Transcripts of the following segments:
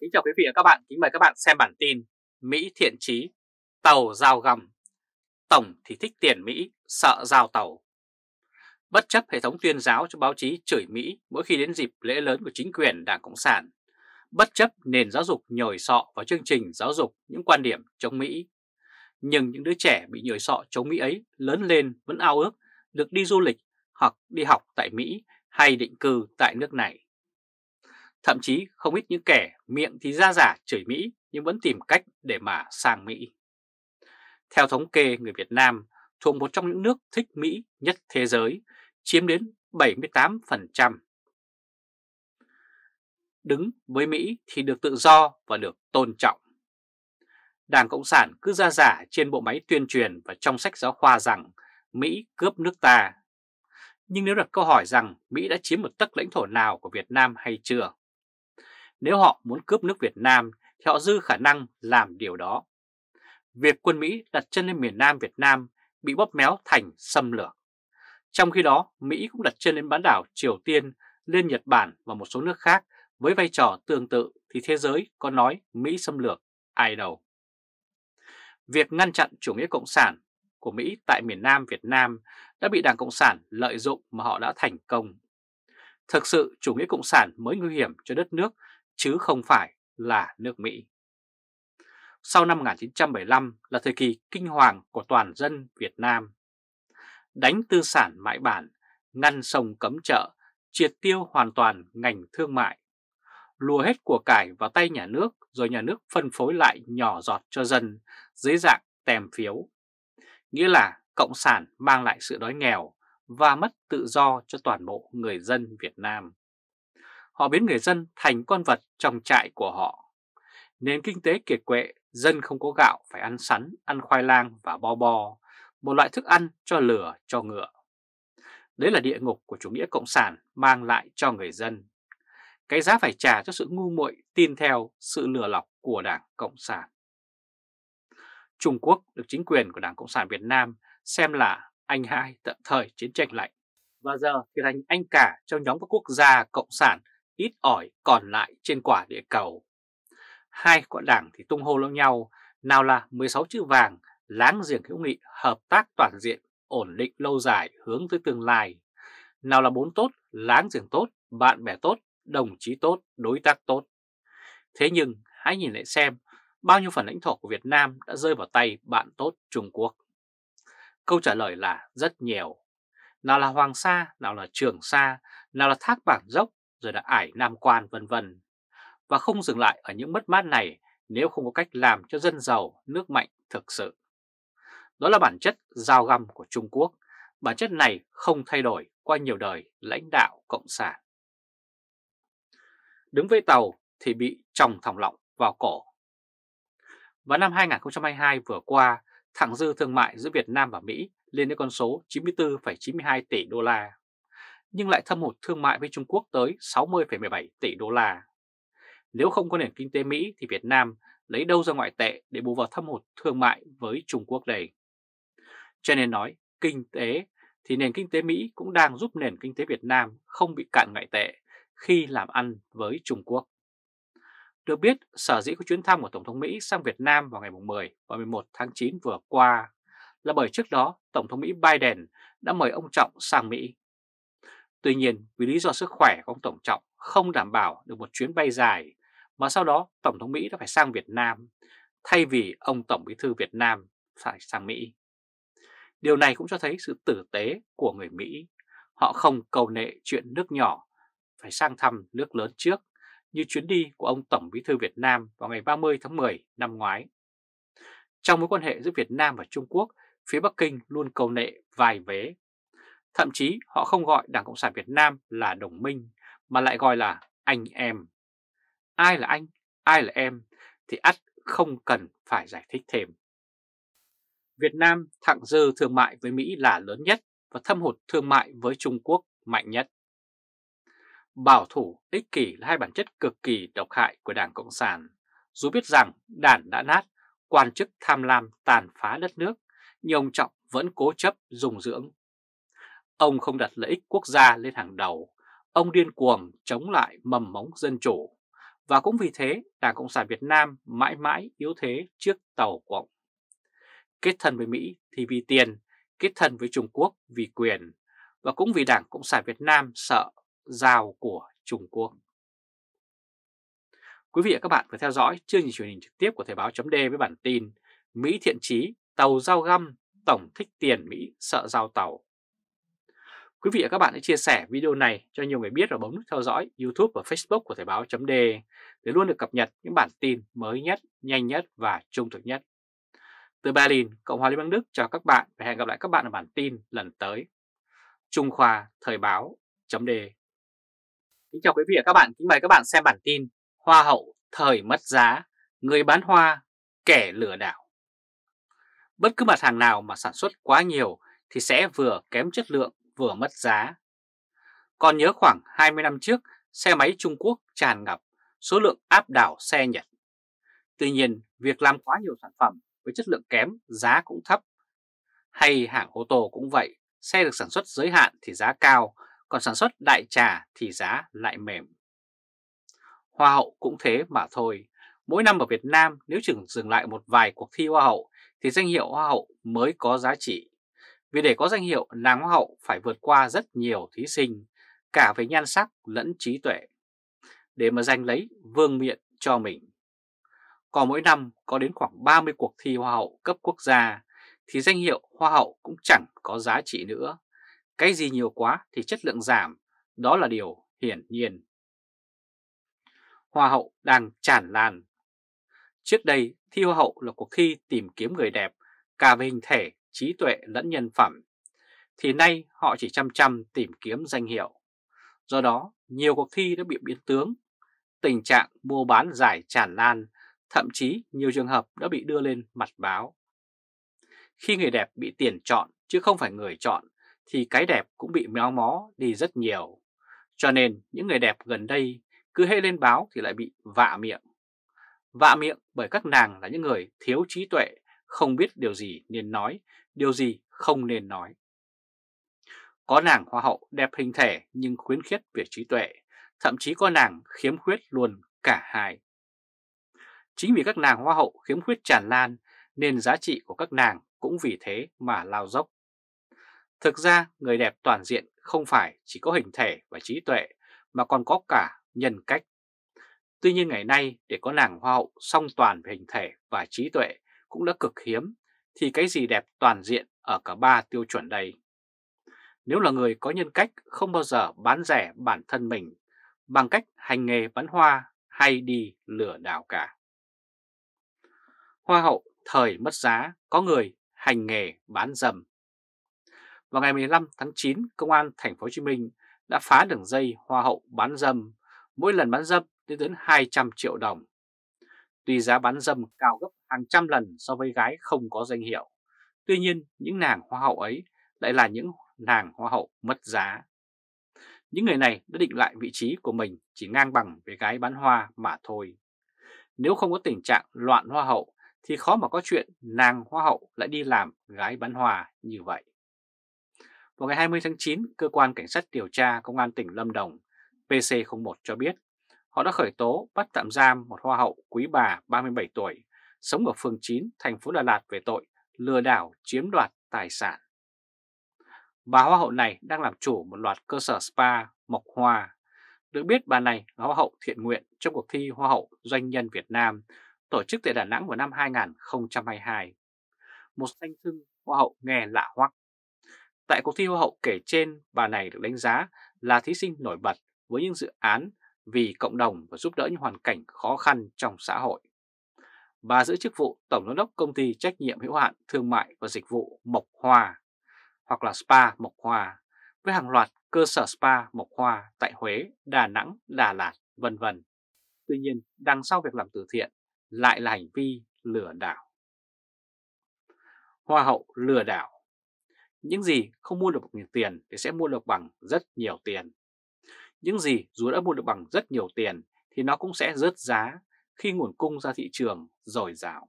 Kính chào quý vị và các bạn, kính mời các bạn xem bản tin Mỹ thiện trí, tàu giao gầm Tổng thì thích tiền Mỹ, sợ giao tàu Bất chấp hệ thống tuyên giáo cho báo chí chửi Mỹ mỗi khi đến dịp lễ lớn của chính quyền Đảng Cộng sản Bất chấp nền giáo dục nhồi sọ vào chương trình giáo dục những quan điểm chống Mỹ Nhưng những đứa trẻ bị nhồi sọ chống Mỹ ấy lớn lên vẫn ao ước được đi du lịch hoặc đi học tại Mỹ hay định cư tại nước này Thậm chí không ít những kẻ miệng thì ra giả chửi Mỹ nhưng vẫn tìm cách để mà sang Mỹ. Theo thống kê người Việt Nam thuộc một trong những nước thích Mỹ nhất thế giới, chiếm đến 78%. Đứng với Mỹ thì được tự do và được tôn trọng. Đảng Cộng sản cứ ra giả trên bộ máy tuyên truyền và trong sách giáo khoa rằng Mỹ cướp nước ta. Nhưng nếu đặt câu hỏi rằng Mỹ đã chiếm một tấc lãnh thổ nào của Việt Nam hay chưa, nếu họ muốn cướp nước Việt Nam thì họ dư khả năng làm điều đó. Việc quân Mỹ đặt chân lên miền Nam Việt Nam bị bóp méo thành xâm lược. Trong khi đó, Mỹ cũng đặt chân lên bán đảo Triều Tiên, lên Nhật Bản và một số nước khác với vai trò tương tự thì thế giới có nói Mỹ xâm lược ai đâu. Việc ngăn chặn chủ nghĩa cộng sản của Mỹ tại miền Nam Việt Nam đã bị Đảng Cộng sản lợi dụng mà họ đã thành công. Thực sự chủ nghĩa cộng sản mới nguy hiểm cho đất nước chứ không phải là nước Mỹ. Sau năm 1975 là thời kỳ kinh hoàng của toàn dân Việt Nam. Đánh tư sản mãi bản, ngăn sông cấm chợ, triệt tiêu hoàn toàn ngành thương mại. Lùa hết của cải vào tay nhà nước rồi nhà nước phân phối lại nhỏ giọt cho dân dưới dạng tem phiếu. Nghĩa là Cộng sản mang lại sự đói nghèo và mất tự do cho toàn bộ người dân Việt Nam. Họ biến người dân thành con vật trong trại của họ. Nền kinh tế kiệt quệ, dân không có gạo phải ăn sắn, ăn khoai lang và bo bo, một loại thức ăn cho lửa, cho ngựa. Đấy là địa ngục của chủ nghĩa cộng sản mang lại cho người dân. Cái giá phải trả cho sự ngu muội tin theo sự lừa lọc của Đảng Cộng sản. Trung Quốc được chính quyền của Đảng Cộng sản Việt Nam xem là anh hai tận thời chiến tranh lạnh. Và giờ thì thành anh cả trong nhóm các quốc gia Cộng sản ít ỏi còn lại trên quả địa cầu. Hai quận đảng thì tung hô lẫn nhau, nào là 16 chữ vàng, láng giềng hữu nghị, hợp tác toàn diện, ổn định lâu dài hướng tới tương lai. Nào là bốn tốt, láng giềng tốt, bạn bè tốt, đồng chí tốt, đối tác tốt. Thế nhưng hãy nhìn lại xem bao nhiêu phần lãnh thổ của Việt Nam đã rơi vào tay bạn tốt Trung Quốc. Câu trả lời là rất nhiều. Nào là Hoàng Sa, nào là Trường Sa, nào là Thác Bản Dốc, rồi đã ải nam quan vân vân. Và không dừng lại ở những mất mát này nếu không có cách làm cho dân giàu, nước mạnh thực sự. Đó là bản chất giao găm của Trung Quốc, bản chất này không thay đổi qua nhiều đời lãnh đạo Cộng sản. Đứng với tàu thì bị tròng thòng lọng vào cổ. Và năm 2022 vừa qua, thẳng dư thương mại giữa Việt Nam và Mỹ lên đến con số 94,92 tỷ đô la nhưng lại thâm hụt thương mại với Trung Quốc tới 60,17 tỷ đô la. Nếu không có nền kinh tế Mỹ thì Việt Nam lấy đâu ra ngoại tệ để bù vào thâm hụt thương mại với Trung Quốc đây? Cho nên nói, kinh tế thì nền kinh tế Mỹ cũng đang giúp nền kinh tế Việt Nam không bị cạn ngoại tệ khi làm ăn với Trung Quốc. Được biết, sở dĩ có chuyến thăm của Tổng thống Mỹ sang Việt Nam vào ngày 10 và 11 tháng 9 vừa qua là bởi trước đó Tổng thống Mỹ Biden đã mời ông Trọng sang Mỹ. Tuy nhiên, vì lý do sức khỏe của ông Tổng Trọng không đảm bảo được một chuyến bay dài, mà sau đó Tổng thống Mỹ đã phải sang Việt Nam, thay vì ông Tổng Bí thư Việt Nam phải sang Mỹ. Điều này cũng cho thấy sự tử tế của người Mỹ. Họ không cầu nệ chuyện nước nhỏ phải sang thăm nước lớn trước, như chuyến đi của ông Tổng Bí thư Việt Nam vào ngày 30 tháng 10 năm ngoái. Trong mối quan hệ giữa Việt Nam và Trung Quốc, phía Bắc Kinh luôn cầu nệ vài vế Thậm chí họ không gọi Đảng Cộng sản Việt Nam là đồng minh mà lại gọi là anh em. Ai là anh, ai là em thì ắt không cần phải giải thích thêm. Việt Nam thặng dư thương mại với Mỹ là lớn nhất và thâm hụt thương mại với Trung Quốc mạnh nhất. Bảo thủ, ích kỷ là hai bản chất cực kỳ độc hại của Đảng Cộng sản. Dù biết rằng đảng đã nát, quan chức tham lam tàn phá đất nước, nhưng ông Trọng vẫn cố chấp dùng dưỡng Ông không đặt lợi ích quốc gia lên hàng đầu, ông điên cuồng chống lại mầm móng dân chủ. Và cũng vì thế, Đảng Cộng sản Việt Nam mãi mãi yếu thế trước tàu của ông. Kết thân với Mỹ thì vì tiền, kết thân với Trung Quốc vì quyền, và cũng vì Đảng Cộng sản Việt Nam sợ rào của Trung Quốc. Quý vị và các bạn vừa theo dõi chương trình truyền hình trực tiếp của Thời báo chấm với bản tin Mỹ thiện trí, tàu giao găm, tổng thích tiền Mỹ sợ giao tàu. Quý vị và các bạn hãy chia sẻ video này cho nhiều người biết và bấm nút theo dõi YouTube và Facebook của Thời báo .d để luôn được cập nhật những bản tin mới nhất, nhanh nhất và trung thực nhất. Từ Berlin, Cộng hòa Liên bang Đức chào các bạn và hẹn gặp lại các bạn ở bản tin lần tới. Trung Khoa Thời báo .d Kính chào quý vị và các bạn, kính mời các bạn xem bản tin Hoa hậu thời mất giá, người bán hoa, kẻ lừa đảo. Bất cứ mặt hàng nào mà sản xuất quá nhiều thì sẽ vừa kém chất lượng vừa mất giá. Còn nhớ khoảng 20 năm trước, xe máy Trung Quốc tràn ngập, số lượng áp đảo xe Nhật. Tuy nhiên, việc làm quá nhiều sản phẩm với chất lượng kém, giá cũng thấp. Hay hãng ô tô cũng vậy, xe được sản xuất giới hạn thì giá cao, còn sản xuất đại trà thì giá lại mềm. Hoa hậu cũng thế mà thôi. Mỗi năm ở Việt Nam nếu chừng dừng lại một vài cuộc thi hoa hậu thì danh hiệu hoa hậu mới có giá trị. Vì để có danh hiệu nàng hoa hậu phải vượt qua rất nhiều thí sinh, cả về nhan sắc lẫn trí tuệ, để mà giành lấy vương miện cho mình. Còn mỗi năm có đến khoảng 30 cuộc thi hoa hậu cấp quốc gia, thì danh hiệu hoa hậu cũng chẳng có giá trị nữa. Cái gì nhiều quá thì chất lượng giảm, đó là điều hiển nhiên. Hoa hậu đang tràn lan. Trước đây, thi hoa hậu là cuộc thi tìm kiếm người đẹp cả về hình thể trí tuệ lẫn nhân phẩm, thì nay họ chỉ chăm chăm tìm kiếm danh hiệu. Do đó, nhiều cuộc thi đã bị biến tướng, tình trạng mua bán giải tràn lan, thậm chí nhiều trường hợp đã bị đưa lên mặt báo. Khi người đẹp bị tiền chọn chứ không phải người chọn, thì cái đẹp cũng bị méo mó đi rất nhiều. Cho nên những người đẹp gần đây cứ hễ lên báo thì lại bị vạ miệng. Vạ miệng bởi các nàng là những người thiếu trí tuệ, không biết điều gì nên nói, điều gì không nên nói. Có nàng hoa hậu đẹp hình thể nhưng khuyến khích về trí tuệ, thậm chí có nàng khiếm khuyết luôn cả hai. Chính vì các nàng hoa hậu khiếm khuyết tràn lan nên giá trị của các nàng cũng vì thế mà lao dốc. Thực ra người đẹp toàn diện không phải chỉ có hình thể và trí tuệ mà còn có cả nhân cách. Tuy nhiên ngày nay để có nàng hoa hậu song toàn về hình thể và trí tuệ cũng đã cực hiếm, thì cái gì đẹp toàn diện ở cả ba tiêu chuẩn đây? Nếu là người có nhân cách không bao giờ bán rẻ bản thân mình bằng cách hành nghề bán hoa hay đi lừa đảo cả. Hoa hậu thời mất giá có người hành nghề bán dâm. Vào ngày 15 tháng 9, Công an Thành phố Hồ Chí Minh đã phá đường dây hoa hậu bán dâm, mỗi lần bán dâm lên đến 200 triệu đồng. Tuy giá bán dâm cao gấp hàng trăm lần so với gái không có danh hiệu, tuy nhiên những nàng hoa hậu ấy lại là những nàng hoa hậu mất giá. Những người này đã định lại vị trí của mình chỉ ngang bằng với gái bán hoa mà thôi. Nếu không có tình trạng loạn hoa hậu thì khó mà có chuyện nàng hoa hậu lại đi làm gái bán hoa như vậy. Vào ngày 20 tháng 9, Cơ quan Cảnh sát Điều tra Công an tỉnh Lâm Đồng PC01 cho biết họ đã khởi tố bắt tạm giam một hoa hậu quý bà 37 tuổi, sống ở phường 9, thành phố Đà Lạt về tội lừa đảo chiếm đoạt tài sản. Bà hoa hậu này đang làm chủ một loạt cơ sở spa Mộc Hoa. Được biết bà này là hoa hậu thiện nguyện trong cuộc thi Hoa hậu Doanh nhân Việt Nam tổ chức tại Đà Nẵng vào năm 2022. Một danh xưng hoa hậu nghe lạ hoắc. Tại cuộc thi hoa hậu kể trên, bà này được đánh giá là thí sinh nổi bật với những dự án vì cộng đồng và giúp đỡ những hoàn cảnh khó khăn trong xã hội. Bà giữ chức vụ Tổng giám đốc Công ty Trách nhiệm hữu hạn Thương mại và Dịch vụ Mộc Hòa hoặc là Spa Mộc Hòa với hàng loạt cơ sở spa Mộc Hòa tại Huế, Đà Nẵng, Đà Lạt, vân vân. Tuy nhiên, đằng sau việc làm từ thiện lại là hành vi lừa đảo. Hoa hậu lừa đảo Những gì không mua được bằng tiền thì sẽ mua được bằng rất nhiều tiền những gì dù đã mua được bằng rất nhiều tiền thì nó cũng sẽ rớt giá khi nguồn cung ra thị trường dồi dào.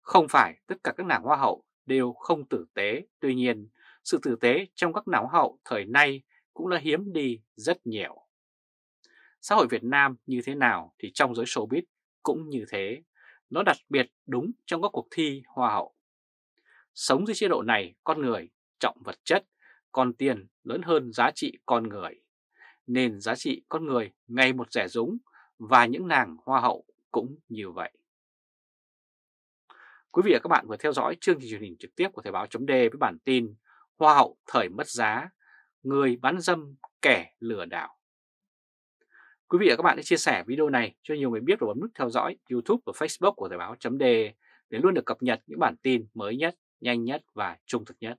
Không phải tất cả các nàng hoa hậu đều không tử tế, tuy nhiên sự tử tế trong các nàng hoa hậu thời nay cũng đã hiếm đi rất nhiều. Xã hội Việt Nam như thế nào thì trong giới showbiz cũng như thế, nó đặc biệt đúng trong các cuộc thi hoa hậu. Sống dưới chế độ này, con người trọng vật chất, còn tiền lớn hơn giá trị con người nên giá trị con người ngày một rẻ rúng và những nàng hoa hậu cũng như vậy. Quý vị và các bạn vừa theo dõi chương trình truyền hình trực tiếp của Thời báo chấm với bản tin Hoa hậu thời mất giá, người bán dâm kẻ lừa đảo. Quý vị và các bạn hãy chia sẻ video này cho nhiều người biết và bấm nút theo dõi YouTube và Facebook của Thời báo chấm để luôn được cập nhật những bản tin mới nhất, nhanh nhất và trung thực nhất.